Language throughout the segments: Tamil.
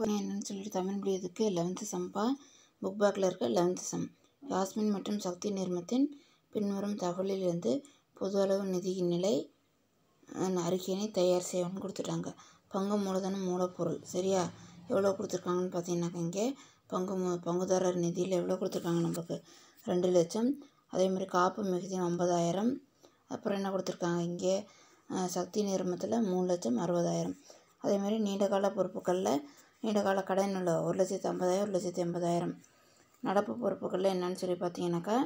இப்போ சொல்லிட்டு தமிழ் மீடியத்துக்கு லெவன்த்து சம்பா புக் பேக்கில் இருக்க லெவன்த்து சம் யாஸ்மின் மற்றும் சக்தி நிர்மத்தின் பின்வரும் தகவலிலிருந்து பொது அளவு நிதியின் நிலை அறிக்கையினை தயார் செய்யணும்னு கொடுத்துட்டாங்க பங்கு மூலதனம் மூலப்பொருள் சரியா எவ்வளோ கொடுத்துருக்காங்கன்னு பார்த்தீங்கன்னாக்கா இங்கே பங்கு மு பங்குதாரர் நிதியில் எவ்வளோ கொடுத்துருக்காங்க நம்மளுக்கு ரெண்டு லட்சம் அதே மாதிரி காப்பு மிகுதியும் ஐம்பதாயிரம் அப்புறம் என்ன கொடுத்துருக்காங்க இங்கே சக்தி நிறுமத்தில் மூணு லட்சம் அறுபதாயிரம் அதே மாதிரி நீண்டகால பொறுப்புகளில் நீண்டகால கடன் உள்ள ஒரு லட்சத்து ஐம்பதாயிரம் ஒரு லட்சத்து எண்பதாயிரம் நடப்பு பொறுப்புகளில் என்னன்னு சொல்லி பார்த்தீங்கன்னாக்கா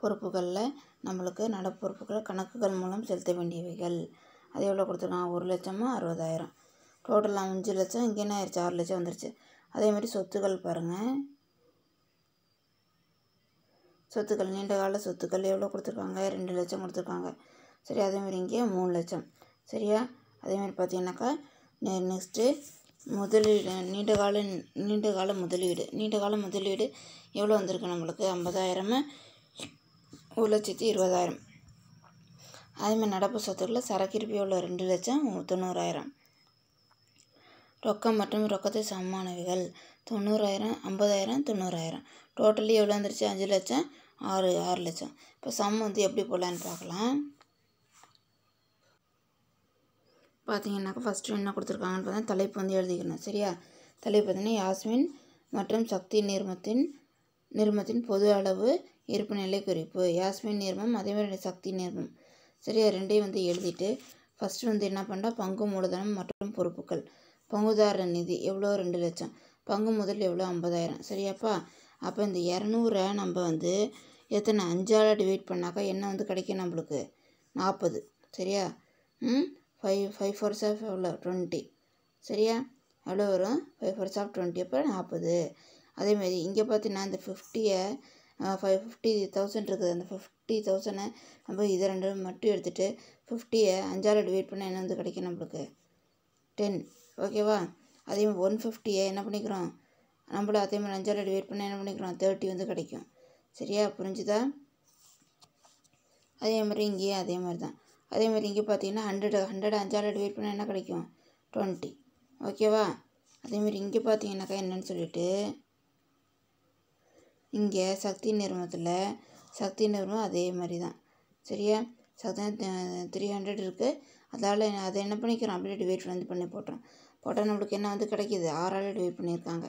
பொறுப்புகளில் நம்மளுக்கு நடப்பு பொறுப்புகளை கணக்குகள் மூலம் செலுத்த வேண்டியவைகள் அது எவ்வளோ கொடுத்துருக்காங்க ஒரு லட்சமாக அறுபதாயிரம் டோட்டலாக அஞ்சு லட்சம் இங்கே என்ன ஆயிடுச்சு ஆறு லட்சம் வந்துருச்சு அதேமாதிரி சொத்துக்கள் பாருங்கள் சொத்துக்கள் நீண்ட கால சொத்துக்கள் எவ்வளோ கொடுத்துருக்காங்க ரெண்டு லட்சம் கொடுத்துருக்காங்க சரி அதேமாதிரி இங்கே மூணு லட்சம் சரியா அதேமாதிரி பார்த்தீங்கன்னாக்கா நெக்ஸ்ட்டு முதலீடு நீண்டகால நீண்டகால முதலீடு நீண்டகால முதலீடு எவ்வளோ வந்திருக்கு நம்மளுக்கு ஐம்பதாயிரம் ஒரு லட்சத்தி இருபதாயிரம் அதேமாதிரி நடப்பு சொத்துக்களில் சரக்கிருப்பி உள்ள ரெண்டு லட்சம் தொண்ணூறாயிரம் ரொக்கம் மற்றும் ரொக்கத்தை சமானவைகள் தொண்ணூறாயிரம் ஐம்பதாயிரம் தொண்ணூறாயிரம் டோட்டலி எவ்வளோ வந்துருச்சு அஞ்சு லட்சம் ஆறு ஆறு லட்சம் இப்போ சம் வந்து எப்படி போடலான்னு பார்க்கலாம் பார்த்தீங்கன்னாக்கா ஃபஸ்ட்டு என்ன கொடுத்துருக்காங்கன்னு பார்த்தா தலைப்பு வந்து எழுதிக்கணும் சரியா தலைப்பு பார்த்தீங்கன்னா யாஸ்மின் மற்றும் சக்தி நிர்மத்தின் நிர்மத்தின் பொது அளவு இருப்பு நிலை குறிப்பு யாஸ்மின் நிர்மம் அதே மாதிரி சக்தி நிர்மம் சரியா ரெண்டையும் வந்து எழுதிட்டு ஃபஸ்ட்டு வந்து என்ன பண்ணால் பங்கு மூலதனம் மற்றும் பொறுப்புகள் பங்குதாரர் நிதி எவ்வளோ ரெண்டு லட்சம் பங்கு முதல் எவ்வளோ ஐம்பதாயிரம் சரியாப்பா அப்போ இந்த இரநூறை நம்ம வந்து எத்தனை அஞ்சால் டிவைட் பண்ணாக்கா என்ன வந்து கிடைக்கும் நம்மளுக்கு நாற்பது சரியா ம் ஃபைவ் ஃபைவ் ஃபோர்ஸ் ஆஃப் எவ்வளோ டுவெண்ட்டி சரியா எவ்வளோ வரும் ஃபைவ் ஃபோர்ஸ் ஆஃப் டுவெண்ட்டி அப்போ நாற்பது அதேமாரி இங்கே பார்த்தீங்கன்னா இந்த ஃபிஃப்டியை ஃபைவ் ஃபிஃப்டி தௌசண்ட் இருக்குது அந்த ஃபிஃப்டி தௌசண்டை நம்ம இதை ரெண்டு மட்டும் எடுத்துகிட்டு ஃபிஃப்டியை அஞ்சால் டிவைட் பண்ணால் என்ன வந்து கிடைக்கும் நம்மளுக்கு டென் ஓகேவா அதே மாதிரி ஒன் ஃபிஃப்டியை என்ன பண்ணிக்கிறோம் நம்மளும் அதே மாதிரி அஞ்சால் டிவைட் பண்ணால் என்ன பண்ணிக்கிறோம் தேர்ட்டி வந்து கிடைக்கும் சரியா புரிஞ்சுதா அதே மாதிரி இங்கேயே அதே மாதிரி தான் அதே மாதிரி இங்கே பார்த்தீங்கன்னா ஹண்ட்ரடு ஹண்ட்ரட் அஞ்சால் டிவைட் பண்ணால் என்ன கிடைக்கும் டுவெண்ட்டி ஓகேவா அதேமாரி இங்கே பார்த்தீங்கன்னாக்கா என்னென்னு சொல்லிட்டு இங்கே சக்தி நிறுவனத்தில் சக்தி நிறுவனம் அதே மாதிரி தான் சரியா சக்தி த்ரீ ஹண்ட்ரட் இருக்குது அதால் அதை என்ன பண்ணிக்கிறோம் அப்படியே டிவைட் வந்து பண்ணி போட்டோம் போட்டால் நம்மளுக்கு என்ன வந்து கிடைக்கிது ஆறால் டிவைட் பண்ணியிருக்காங்க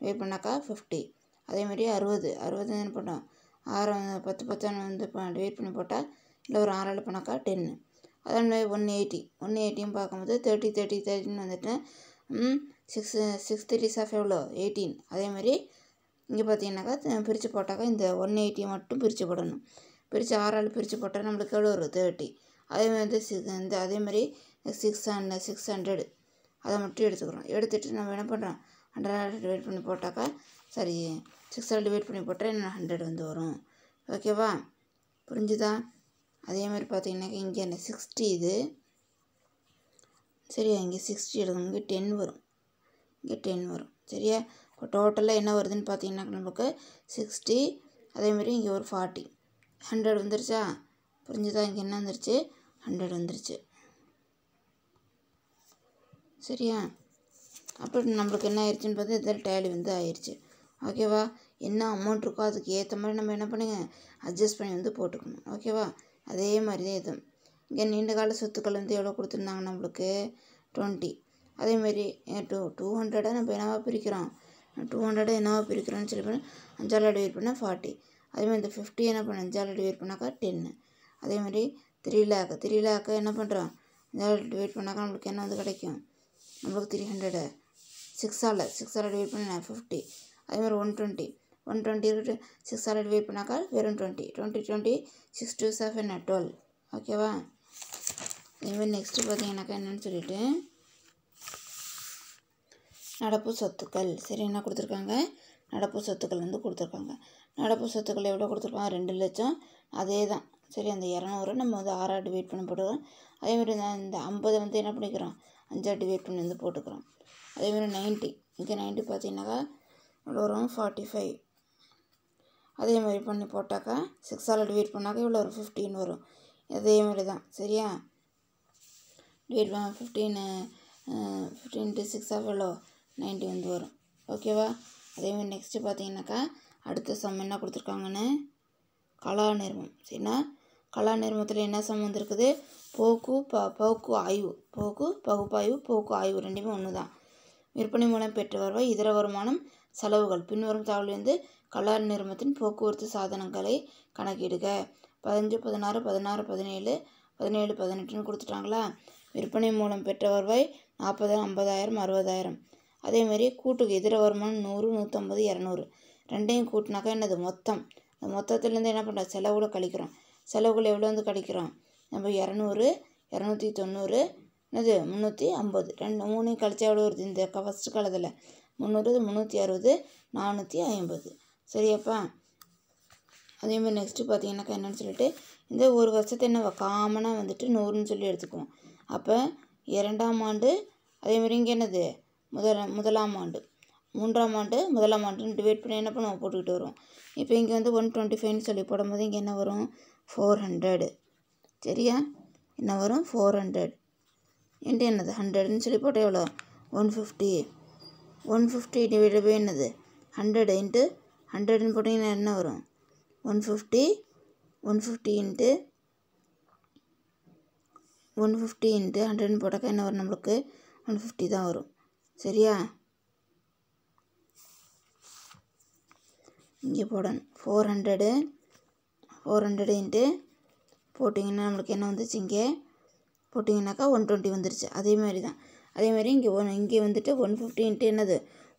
டிவைட் பண்ணாக்கா ஃபிஃப்டி அதேமாரி அறுபது அறுபது என்ன பண்ணோம் ஆறு பத்து பத்தான வந்து டிவைட் பண்ணி போட்டால் இல்லை ஒரு ஆறால் போனாக்கா டென்னு அதே மாதிரி ஒன் எயிட்டி ஒன் எயிட்டியும் பார்க்கும்போது தேர்ட்டி தேர்ட்டி தேர்ட்டின்னு வந்துட்டு சிக்ஸ் சிக்ஸ் தேர்ட்டி ஆஃப் எவ்வளோ எயிட்டீன் அதேமாதிரி இங்கே பார்த்தீங்கன்னாக்கா பிரித்து போட்டாக்கா இந்த ஒன் எயிட்டி மட்டும் பிரித்து போடணும் பிரித்து ஆறால் பிரித்து போட்டால் நம்மளுக்கு எவ்வளோ ஒரு தேர்ட்டி அதேமாதிரி வந்து சிக்ஸ் இந்த அதேமாதிரி சிக்ஸ் அண்ட் சிக்ஸ் ஹண்ட்ரடு அதை மட்டும் எடுத்துக்கிறோம் எடுத்துகிட்டு நம்ம என்ன பண்ணுறோம் ஹண்ட்ரட் டிவைட் பண்ணி போட்டாக்கா சரி சிக்ஸ் ஹண்ட்ரட் டிவைட் பண்ணி போட்டால் என்ன ஹண்ட்ரட் வந்து வரும் ஓகேவா புரிஞ்சுதா அதே மாதிரி பார்த்தீங்கன்னாக்கா இங்கே அந்த சிக்ஸ்டி இது சரியா இங்கே சிக்ஸ்டி எடுக்கணும் இங்கே டென் வரும் இங்கே டென் வரும் சரியா இப்போ டோட்டலாக என்ன வருதுன்னு பார்த்தீங்கன்னாக்கா நமக்கு சிக்ஸ்டி அதேமாதிரி இங்கே ஒரு ஃபார்ட்டி ஹண்ட்ரட் வந்துருச்சா புரிஞ்சுதா இங்கே என்ன வந்துருச்சு ஹண்ட்ரட் வந்துருச்சு சரியா அப்புறம் நம்மளுக்கு என்ன ஆயிடுச்சுன்னு பார்த்து இதில் டேலி வந்து ஆயிடுச்சு ஓகேவா என்ன அமௌண்ட் இருக்கோ அதுக்கு ஏற்ற மாதிரி நம்ம என்ன பண்ணுங்கள் அட்ஜஸ்ட் பண்ணி வந்து போட்டுக்கணும் ஓகேவா அதே மாதிரி தான் இதுவும் இங்கே நீண்ட கால சொத்துக்கள் வந்து எவ்வளோ கொடுத்துருந்தாங்க நம்மளுக்கு டுவெண்ட்டி அதேமாரி டூ டூ ஹண்ட்ரடாக நம்ம என்னவா பிரிக்கிறோம் டூ ஹண்ட்ரடாக என்னவா பிரிக்கிறோன்னு சொல்லி பண்ணால் அஞ்சால் டிவைட் பண்ணால் ஃபார்ட்டி அதேமாதிரி இந்த ஃபிஃப்டி என்ன பண்ணேன் அஞ்சால் டிவைட் பண்ணாக்கா டென்னு அதேமாதிரி த்ரீ லேக்கு த்ரீ லேக்கை என்ன பண்ணுறோம் அஞ்சால் டிவைட் பண்ணாக்கா நம்மளுக்கு என்ன வந்து கிடைக்கும் நம்மளுக்கு த்ரீ ஹண்ட்ரடு சிக்ஸால் சிக்ஸால் டிவைட் பண்ண ஃபிஃப்டி அதேமாதிரி one twenty one twenty six hundred weight பண்ணாக்கா வெறும் twenty twenty twenty six two seven at twelve ஓகேவா இதுவே நெக்ஸ்ட்டு பார்த்தீங்கன்னாக்கா என்னென்னு சொல்லிட்டு நடப்பு சொத்துக்கள் சரி என்ன கொடுத்துருக்காங்க நடப்பு சொத்துக்கள் வந்து கொடுத்துருக்காங்க நடப்பு சொத்துக்கள் எவ்வளோ கொடுத்துருக்காங்க ரெண்டு லட்சம் அதே தான் சரி அந்த இரநூறு நம்ம வந்து ஆறாக வெயிட் பண்ணி போட்டுக்கிறோம் அதேமாதிரி இந்த ஐம்பது வந்து என்ன பண்ணிக்கிறோம் அஞ்சாக வெயிட் பண்ணி வந்து போட்டுக்கிறோம் அதேமாதிரி நைன்ட்டி இங்கே நைன்ட்டி பார்த்தீங்கன்னாக்கா எவ்வளோ வரும் ஃபார்ட்டி ஃபைவ் அதே மாதிரி பண்ணி போட்டாக்கா சிக்ஸால் டிவைட் பண்ணாக்கா இவ்வளோ ஒரு ஃபிஃப்டின் வரும் அதே மாதிரி தான் சரியா டிவைட் பண்ண ஃபிஃப்டீனு ஃபிஃப்டீன் டு சிக்ஸ் ஆஃப் எவ்வளோ நைன்டி வந்து வரும் ஓகேவா அதேமாதிரி நெக்ஸ்ட்டு பார்த்தீங்கன்னாக்கா அடுத்த சம் என்ன கொடுத்துருக்காங்கன்னு கலா நிறுவம் சரின்னா கலா நிறுவத்தில் என்ன சம் வந்துருக்குது போக்கு ப போக்கு ஆய்வு போக்கு பகுப்பாய்வு போக்கு ஆய்வு ரெண்டுமே ஒன்று தான் விற்பனை மூலம் பெற்று வருவாய் இதர வருமானம் செலவுகள் பின்வரும் தகவல் வந்து கல்லார் நிறுவனத்தின் போக்குவரத்து சாதனங்களை கணக்கிடுக பதினஞ்சு பதினாறு பதினாறு பதினேழு பதினேழு பதினெட்டுன்னு கொடுத்துட்டாங்களா விற்பனை மூலம் பெற்ற வருவாய் நாற்பது ஐம்பதாயிரம் அறுபதாயிரம் அதேமாரி கூட்டுக்கு இதர வருமானம் நூறு நூற்றம்பது இரநூறு ரெண்டையும் கூட்டினாக்கா என்னது மொத்தம் அந்த மொத்தத்துலேருந்து என்ன பண்ணுறோம் செலவுல கழிக்கிறோம் செலவுகள் எவ்வளோ வந்து கழிக்கிறோம் நம்ம இரநூறு இரநூத்தி தொண்ணூறு என்னது முந்நூற்றி ஐம்பது ரெண்டு மூணையும் கழிச்சா எவ்வளோ வருது இந்த ஃபஸ்ட்டு காலத்தில் முந்நூறு முந்நூற்றி அறுபது நானூற்றி ஐம்பது சரியாப்பா அதேமாதிரி நெக்ஸ்ட்டு பார்த்தீங்கன்னாக்கா என்னென்னு சொல்லிட்டு இந்த ஒரு வருஷத்தை என்ன காமனாக வந்துட்டு நூறுன்னு சொல்லி எடுத்துக்குவோம் அப்போ இரண்டாம் ஆண்டு அதேமாதிரி இங்கே என்னது முதல் முதலாம் ஆண்டு மூன்றாம் ஆண்டு முதலாம் ஆண்டுன்னு டிவைட் பண்ணி என்ன பண்ணுவோம் போட்டுக்கிட்டு வருவோம் இப்போ இங்கே வந்து ஒன் டுவெண்ட்டி ஃபைவ்னு சொல்லி போடும்போது இங்கே என்ன வரும் ஃபோர் ஹண்ட்ரடு சரியா என்ன வரும் ஃபோர் ஹண்ட்ரட் என்ன என்னது ஹண்ட்ரட்னு சொல்லி போட்டால் எவ்வளோ one fifty one fifty divide by என்னது ஹண்ட்ரட் இன்ட்டு ஹண்ட்ரட்னு போட்டிங்கன்னா என்ன வரும் one fifty one fifty into one fifty into ஹண்ட்ரட்னு போட்டாக்கா என்ன வரும் நம்மளுக்கு ஒன் ஃபிஃப்டி தான் வரும் சரியா இங்கே போடணும் four hundred four hundred into போட்டிங்கன்னா நம்மளுக்கு என்ன வந்துச்சு இங்கே போட்டிங்கனாக்கா ஒன் டுவெண்ட்டி வந்துருச்சு அதேமாதிரி தான் அதேமாதிரி இங்கே ஒன் இங்கே வந்துட்டு ஒன் ஃபிஃப்டி இன்ட்டு என்னது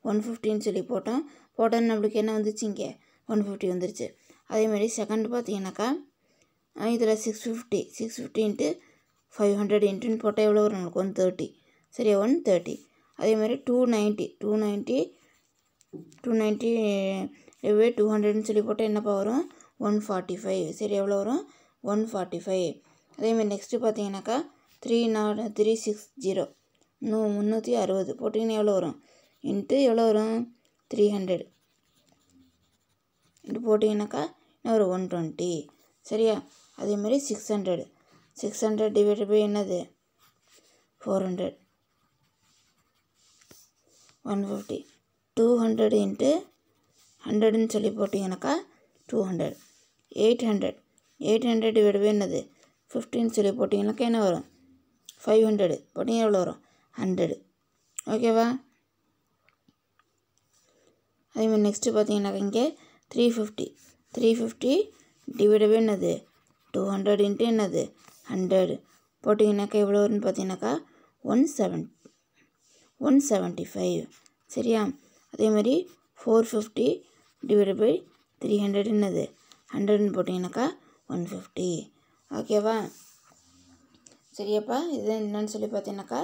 ஒன் ஃபிஃப்டின்னு சொல்லி போட்டோம் போட்டோன்னு நம்மளுக்கு என்ன வந்துச்சு இங்கே ஒன் ஃபிஃப்டி வந்துருச்சு அதேமாதிரி செகண்ட் பார்த்தீங்கன்னாக்கா இதில் six fifty six fifty into five hundred இன்ட்டுன்னு போட்டால் எவ்வளோ வரும் நம்மளுக்கு ஒன் தேர்ட்டி சரியா ஒன் தேர்ட்டி அதேமாதிரி two ninety two ninety two ninety இதுவே டூ ஹண்ட்ரட்னு சொல்லி போட்டால் என்னப்பா வரும் ஒன் ஃபார்ட்டி ஃபைவ் சரி எவ்வளோ வரும் ஒன் ஃபார்ட்டி ஃபைவ் அதேமாதிரி நெக்ஸ்ட்டு பார்த்தீங்கன்னாக்கா த்ரீ நாலு த்ரீ சிக்ஸ் ஜீரோ இன்னும் முந்நூற்றி அறுபது போட்டிங்கன்னா எவ்வளோ வரும் இன்ட்டு எவ்வளோ வரும் த்ரீ ஹண்ட்ரட் இன்ட்டு போட்டிங்கனாக்கா என்ன ஒரு ஒன் டுவெண்ட்டி சரியா மாதிரி six hundred six hundred divide by என்னது four hundred one fifty two hundred into ஹண்ட்ரடுன்னு சொல்லி போட்டிங்கனாக்கா two hundred eight hundred eight hundred divide by என்னது ஃபிஃப்டின்னு சொல்லி போட்டிங்கனாக்கா என்ன வரும் ஃபைவ் ஹண்ட்ரடு போட்டிங்க எவ்வளோ வரும் ஹண்ட்ரடு ஓகேவா அதேமாதிரி நெக்ஸ்ட்டு பார்த்தீங்கன்னாக்கா இங்கே three fifty three fifty divide by என்னது டூ ஹண்ட்ரட் இன்ட்டு என்னது ஹண்ட்ரட் போட்டிங்கனாக்கா எவ்வளோ வரும்னு பார்த்தீங்கன்னாக்கா one seven one seventy five சரியா அதேமாதிரி four fifty divide by three hundred என்னது ஹண்ட்ரட்னு போட்டிங்கனாக்கா ஒன் ஃபிஃப்டி ஓகேவா சரியாப்பா இது என்னன்னு சொல்லி பார்த்தீங்கன்னாக்கா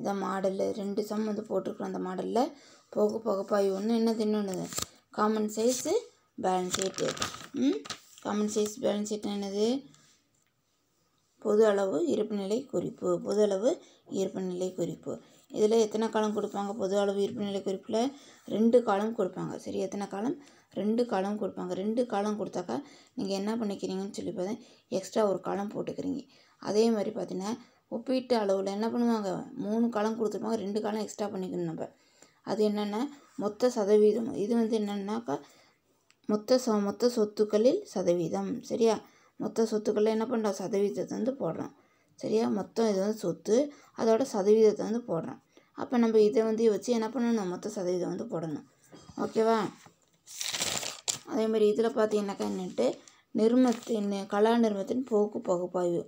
இந்த மாடலில் ரெண்டு சம் வந்து போட்டிருக்குறோம் அந்த மாடலில் போக పోగు ஒன்று என்ன தின்னு என்னது common size balance sheet common size balance sheet என்னது பொது அளவு இருப்புநிலை குறிப்பு பொது அளவு இருப்புநிலை குறிப்பு இதில் எத்தனை காலம் கொடுப்பாங்க பொது அளவு இருப்புநிலை குறிப்பில் ரெண்டு காலம் கொடுப்பாங்க சரி எத்தனை காலம் ரெண்டு காலம் கொடுப்பாங்க ரெண்டு காலம் கொடுத்தாக்கா நீங்கள் என்ன பண்ணிக்கிறீங்கன்னு சொல்லி பார்த்தா எக்ஸ்ட்ரா ஒரு காலம் போட்டுக்கிறீங்க அதே மாதிரி பார்த்தீங்கன்னா ஒப்பீட்டு அளவில் என்ன பண்ணுவாங்க மூணு காலம் கொடுத்துருப்பாங்க ரெண்டு காலம் எக்ஸ்ட்ரா பண்ணிக்கணும் நம்ம அது என்னென்னா மொத்த சதவீதம் இது வந்து என்னென்னாக்கா மொத்த ச மொத்த சொத்துக்களில் சதவீதம் சரியா மொத்த சொத்துக்களில் என்ன பண்ணுறோம் சதவீதத்தை வந்து போடுறோம் சரியா மொத்தம் இது வந்து சொத்து அதோட சதவீதத்தை வந்து போடுறோம் அப்போ நம்ம இதை வந்து வச்சு என்ன பண்ணணும் மொத்த சதவீதம் வந்து போடணும் ஓகேவா அதேமாதிரி இதில் பார்த்தீங்கன்னாக்கா என்னட்டு நிறுமத்தின் கலா நிர்மத்தின் போக்கு பகுப்பாய்வு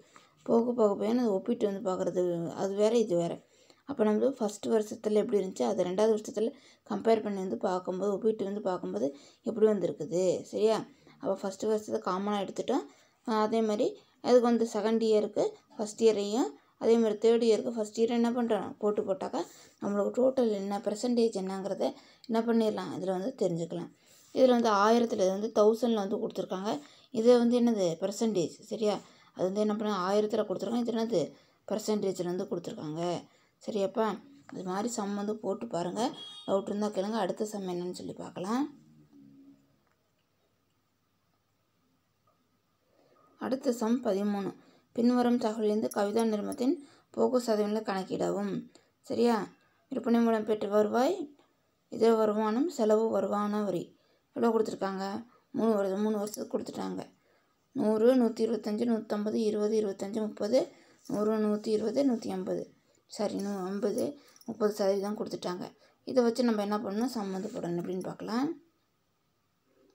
போக்கு பகுப்பாய்வுன்னு ஒப்பிட்டு வந்து பார்க்குறது அது வேறு இது வேறு அப்போ நம்ம ஃபஸ்ட்டு வருஷத்தில் எப்படி இருந்துச்சு அது ரெண்டாவது வருஷத்தில் கம்பேர் பண்ணி வந்து பார்க்கும்போது ஒப்பிட்டு வந்து பார்க்கும்போது எப்படி வந்துருக்குது சரியா அப்போ ஃபஸ்ட்டு வருஷத்தை காமனாக எடுத்துட்டோம் அதே மாதிரி அதுக்கு வந்து செகண்ட் இயருக்கு ஃபஸ்ட் இயரையும் அதே மாதிரி தேர்ட் இயருக்கு ஃபஸ்ட் இயர் என்ன பண்ணுறோம் போட்டு போட்டாக்கா நம்மளுக்கு டோட்டல் என்ன பெர்சன்டேஜ் என்னங்கிறத என்ன பண்ணிடலாம் இதில் வந்து தெரிஞ்சுக்கலாம் இதில் வந்து ஆயிரத்தில் இது வந்து தௌசண்டில் வந்து கொடுத்துருக்காங்க இது வந்து என்னது பெர்சன்டேஜ் சரியா அது வந்து என்ன பண்ண ஆயிரத்தில் கொடுத்துருக்காங்க இது என்னது பர்சன்டேஜில் வந்து கொடுத்துருக்காங்க சரியாப்பா இது மாதிரி சம் வந்து போட்டு பாருங்கள் டவுட் இருந்தால் கேளுங்க அடுத்த சம் என்னன்னு சொல்லி பார்க்கலாம் அடுத்த சம் பதிமூணு பின்வரும் தகவலிருந்து கவிதா நிறுவனத்தின் போக்கு சதவீதங்களை கணக்கிடவும் சரியா விற்பனை மூலம் பெற்று வருவாய் இதர வருமானம் செலவு வருவான வரி எவ்வளோ கொடுத்துருக்காங்க மூணு வருஷம் மூணு வருஷத்துக்கு கொடுத்துட்டாங்க நூறு நூற்றி இருபத்தஞ்சி நூற்றம்பது இருபது இருபத்தஞ்சி முப்பது நூறு நூற்றி இருபது நூற்றி ஐம்பது சரின்னு இன்னும் ஐம்பது முப்பது சதவீதம் கொடுத்துட்டாங்க இதை வச்சு நம்ம என்ன பண்ணணும் சம்மந்தப்படணும் எப்படின்னு பார்க்கலாம்